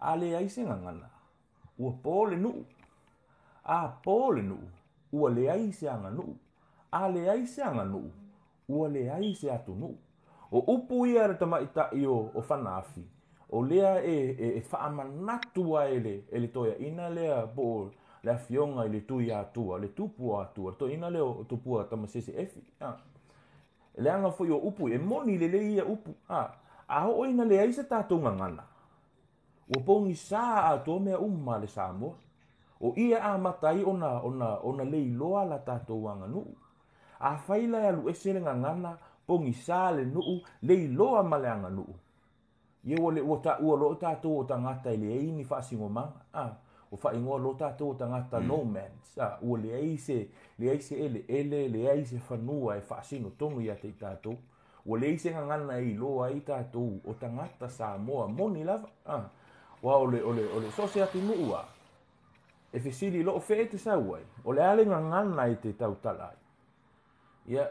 Ale ai se ngangana. Ua pōle nuu. A pōle nuu. Ua le ai se anga nuu. A le ai se anga Ua ai se atu O upu ia re tamaita i o, o whanaafi. O lea e, e, e whaamanatu a ele, ele toia. Ina lea po la fionga ile tui atua, le tupu atua. To ina leo o tupua tamasese efi. Ah. Leanga foi o upu, e moni le ia upu. Ah. Aho ina le aisa tātou ngangana ua ponisā atoa mea uma le samoa o ia amatai ona ona ona leiloa la tatou aganuu afai ya lu alu ese le gagana pogisā le nuu leiloa ma le aganuu ia ua le ua taʻua loo tatou o tagata i leai ni faasigomaga ah. o faigoa lo tatou o tagata mm. no mans ah. ua leai se leai se eleele leai se fanua e faasinotonu iā tei tatou ua leai se gagana e iloa ai tatou o tagata sa moa moni lava ah. wa ole ole ole so se ati sosia mua e fesili lo fe te sau ai o le ale ngangana i te tautala ai ia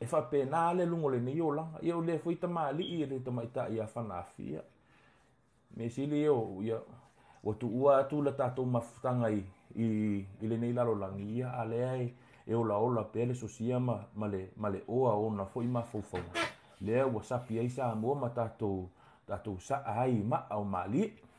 e fa pena le lungo le ni yola ia o le foi tamali i le tamaita ia fanafia me sili yo e ia o tu ua tu la tatou mafutaga i, i, i lenei lalolagi ia a lea e, e olaola pea le sosia ma, ma, le, ma le oa ona foʻi mafaufauga lea ua sapi ai sa ma tatou tatou saʻa ai maʻa o malie